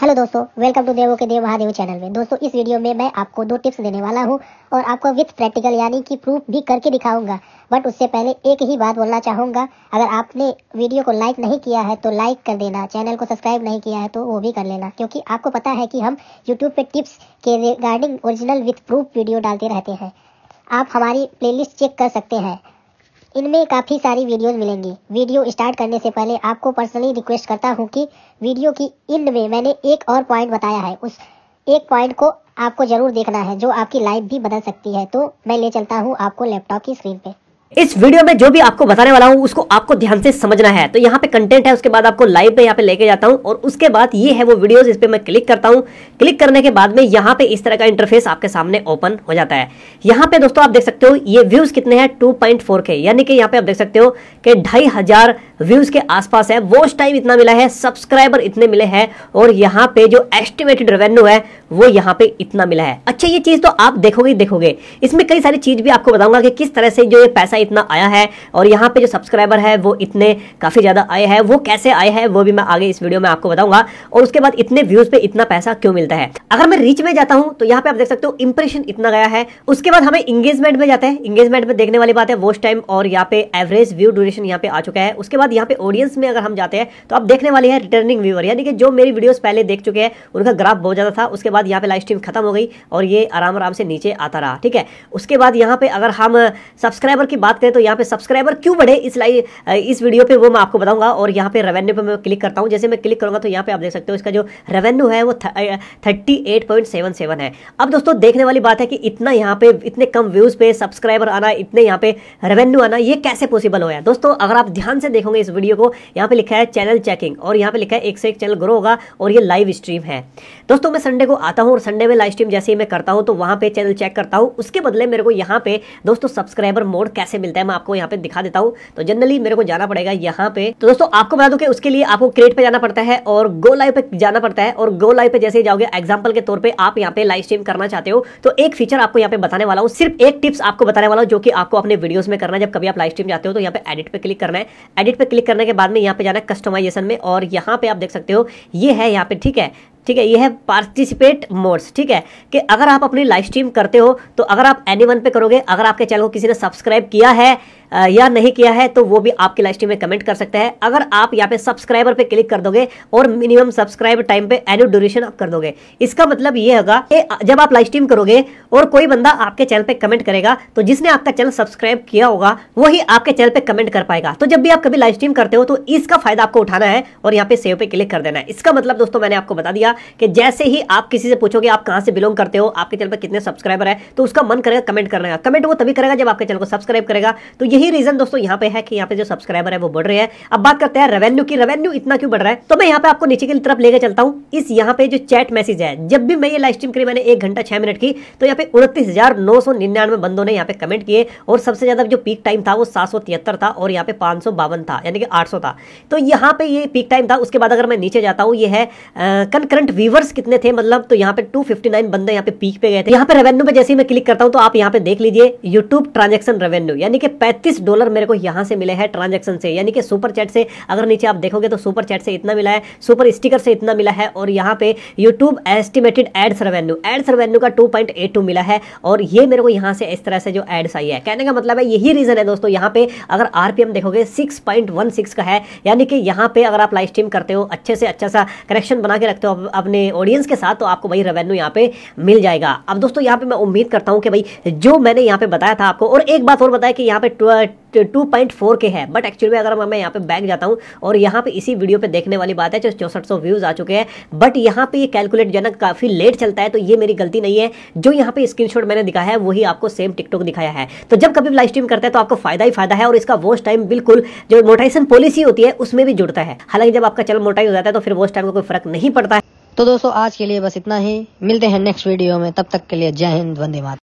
hello दोस्तों welcome to देवो के देव महादेव चैनल में दोस्तों इस वीडियो में मैं आपको दो टिप्स देने वाला हूं और आपको विथ प्रैक्टिकल यानी कि प्रूफ भी करके दिखाऊंगा बट उससे पहले एक ही बात बोलना चाहूंगा अगर आपने वीडियो को लाइक नहीं किया है तो लाइक कर देना चैनल को सब्सक्राइब नहीं किया है तो वो भी कर लेना क्योंकि आपको पता है कि हम यूट्यूब पर टिप्स के regarding original with proof video डालते रहते हैं आप हमारी प्ले चेक कर सकते हैं इनमें काफ़ी सारी वीडियोस मिलेंगी वीडियो स्टार्ट करने से पहले आपको पर्सनली रिक्वेस्ट करता हूँ कि वीडियो की इंड में मैंने एक और पॉइंट बताया है उस एक पॉइंट को आपको ज़रूर देखना है जो आपकी लाइफ भी बदल सकती है तो मैं ले चलता हूँ आपको लैपटॉप की स्क्रीन पर इस वीडियो में जो भी आपको बताने वाला हूँ उसको आपको ध्यान से समझना है तो यहाँ पे कंटेंट है उसके बाद आपको लाइव पे यहाँ पे लेके जाता हूँ और उसके बाद ये है वो वीडियोस इस पर मैं क्लिक करता हूँ क्लिक करने के बाद में यहाँ पे इस तरह का इंटरफेस आपके सामने ओपन हो जाता है यहाँ पे दोस्तों आप देख सकते हो ये व्यूज कितने हैं टू के यानी कि यहाँ पे आप देख सकते हो कि ढाई व्यूज के आसपास है वॉच टाइम इतना मिला है सब्सक्राइबर इतने मिले हैं और यहाँ पे जो एस्टिमेटेड रेवेन्यू है वो यहाँ पे इतना मिला है अच्छा ये चीज तो आप देखोगे देखोगे इसमें कई सारी चीज भी आपको बताऊंगा कि किस तरह से जो ये पैसा पैसा इतना आया है और यहाँ पे जो सब्सक्राइबर है वो इतने काफ़ी ज़्यादा आए हैं वो कैसे आए हैं वो भी मैं आगे इस वीडियो में आपको बताऊंगा और उसके बाद इतने व्यूज़ पे इतना पैसा क्यों मिलता है अगर मैं रीच में जाता हूँ तो यहाँ पे आप देख सकते हो इंप्रेशन इतना गया है उसके बाद हमें इंगेजमेंट में जाते हैं इंगेजमेंट में देखने वाली बात है वोस्ट टाइम और यहाँ पे एवरेज व्यू ड्यूरेशन यहाँ पे आ चुका है उसके बाद यहाँ पे ऑडियंस में अगर हम जाते हैं तो आप देखने वाले हैं रिटर्निंग व्यूअर यानी कि जो मेरी वीडियोस पहले देख चुके हैं उनका ग्राफ बहुत ज़्यादा था उसके बाद यहाँ पे लाइव स्ट्रीम खत्म हो गई और ये आराम आराम से नीचे आता रहा ठीक है उसके बाद यहाँ पे अगर हम सब्सक्राइबर की बात बात करें तो यहाँ पे सब्सक्राइबर क्यों बढ़े इस लाइव इस वीडियो पे वो मैं आपको बताऊंगा और यहाँ पे रेवेन्यू पे मैं क्लिक करता हूँ जैसे मैं क्लिक करूंगा तो यहाँ पे आप देख सकते हो इसका जो रेवेन्यू है वो thirty eight point seven seven है अब दोस्तों देखने वाली बात है कि इतना यहाँ पे इतने कम व्यूज़ पे सब्सक्राइबर आना इतने यहाँ पे रेवेन्यू आना ये कैसे पॉसिबल हो दोस्तों अगर आप ध्यान से देखोगे इस वीडियो को यहाँ पे लिखा है चैनल चेकिंग और यहाँ पे लिखा है एक से एक चैनल ग्रो होगा और ये लाइव स्ट्रीम है दोस्तों मैं संडे को आता हूँ और संडे में लाइव स्ट्रीम जैसे ही मैं करता हूँ तो वहाँ पे चैनल चेक करता हूँ उसके बदले मेरे को यहाँ पे दोस्तों सब्सक्राइबर मोड कैसे मिलता है मैं आपको यहाँ पे दिखा देता हूँ तो जनरली मेरे को जाना पड़ेगा यहाँ पे तो दोस्तों आपको बता दू कि उसके लिए आपको क्रेट पे जाना पड़ता है और गो लाइव पे जाना पड़ता है और गो लाइव पे जैसे जाओगे एग्जाम्पल के तौर पर आप यहाँ पे लाइव स्ट्रीम करना चाहते हो तो एक फीचर आपको यहाँ पे बताने वाला हूँ सिर्फ एक टिप्स आपको बताने वाला हूँ जो कि आपको अपने वीडियोस में करना है जब कभी आप लाइव स्ट्रीम जाते हो तो यहाँ पे एडिट पे क्लिक करना है एडिट पे क्लिक करने के बाद में यहाँ पे जाना है कस्टमाइजेशन में और यहाँ पे आप देख सकते हो ये है यहाँ पे ठीक है ठीक है ये है पार्टिसिपेट मोड्स ठीक है कि अगर आप अपनी लाइव स्ट्रीम करते हो तो अगर आप एनी वन पे करोगे अगर आपके चैनल को किसी ने सब्सक्राइब किया है या नहीं किया है तो वो भी आपकी लाइव स्ट्रीम में कमेंट कर सकते हैं अगर आप यहाँ पे सब्सक्राइबर पे क्लिक कर दोगे और मिनिमम सब्सक्राइब टाइम पे एनुअल ड्यूरेशन आप कर दोगे इसका मतलब ये होगा कि जब आप लाइव स्ट्रीम करोगे और कोई बंदा आपके चैनल पे कमेंट करेगा तो जिसने आपका चैनल सब्सक्राइब किया होगा वही आपके चैनल पे कमेंट कर पाएगा तो जब भी आप कभी लाइव स्ट्रीम करते हो तो इसका फायदा आपको उठाना है और यहाँ पे सेव पे क्लिक कर देना है इसका मतलब दोस्तों मैंने आपको बता दिया कि जैसे ही आप किसी से पूछोगे आप कहाँ से बिलोंग करते हो आपके चैनल पर कितने सब्सक्राइबर है तो उसका मन करेगा कमेंट करने का कमेंट वो तभी करेगा जब आपके चैनल को सब्सक्राइब करेगा तो ये यही रीजन दोस्तों यहाँ पे है कि यहाँ पे जो सब्सक्राइबर है वो बढ़ रहे हैं अब बात करते हैं रेवेन्यू की रेवेन्यू इतना क्यों बढ़ रहा है तो मैं यहाँ पे आपको नीचे की तरफ लेकर चलता हूँ इस यहाँ पे जो चैट मैसेज है जब भी मैं ये लाइव स्ट्रीम करी मैंने एक घंटा छह मिनट की तो यहाँ पे उनतीस बंदों ने यहाँ पे कमेंट किए और सबसे ज्यादा जो पीक टाइम था वो सात था और यहाँ पे पांच था यानी कि आठ था तो यहाँ पे ये पीक टाइम था उसके बाद अगर मैं नीचे जाता हूँ ये है कन करंट व्यूवर्स कितने थे मतलब तो यहाँ पे टू बंदे यहाँ पे पीक पे गए थे यहाँ पे रेवेन्यू पे जैसे ही मैं क्लिक करता हूँ तो आप यहाँ पे देख लीजिए यूट्यूब ट्रांजेक्शन रेवेन्यू यानी कि पैंतीस इक्कीस डॉलर मेरे को यहां से मिले हैं ट्रांजेक्शन से यानी कि सुपर चैट से अगर नीचे आप देखोगे तो सुपर चैट से इतना मिला है सुपर स्टिकर से इतना मिला है और यहाँ पे YouTube estimated ads revenue ads revenue का टू मिला है और ये मेरे को यहाँ से इस तरह से जो एड्स आई है कहने का मतलब है यही रीज़न है दोस्तों यहाँ पे अगर आरपीएम देखोगे सिक्स का है यानी कि यहाँ पे अगर आप लाइव स्ट्रीम करते हो अच्छे से अच्छा सा कनेक्शन बना के रखते हो अपने ऑडियंस के साथ तो आपको वही रेवेन्यू यहाँ पे मिल जाएगा अब दोस्तों यहाँ पे मैं उम्मीद करता हूँ कि भाई जो मैंने यहाँ पे बताया था आपको और एक बात और बताया कि यहाँ पे टू पॉइंट फोर के है बट एक्चुअली अगर मैं यहाँ पे बैक जाता हूँ और यहाँ पे इसी वीडियो पे देखने वाली बात है जो चौसठ सौ व्यूज़ आ चुके हैं बट यहाँ पे ये कैलकुलेट जनक काफ़ी लेट चलता है तो ये मेरी गलती नहीं है जो यहाँ पे स्क्रीनशॉट मैंने दिखाया है वही आपको सेम टिकटॉक दिखाया है तो जब कभी लाइव स्ट्रीम करते हैं तो आपको फायदा ही फायदा है और इसका वोस्ट टाइम बिल्कुल जो मोटाइसन पॉलिसी होती है उसमें भी जुड़ता है हालांकि जब आपका चल मोटाई हो जाता है तो फिर वॉच टाइम का कोई फर्क नहीं पड़ता है तो दोस्तों आज के लिए बस इतना ही मिलते हैं नेक्स्ट वीडियो में तब तक के लिए जय हिंद वंदे मात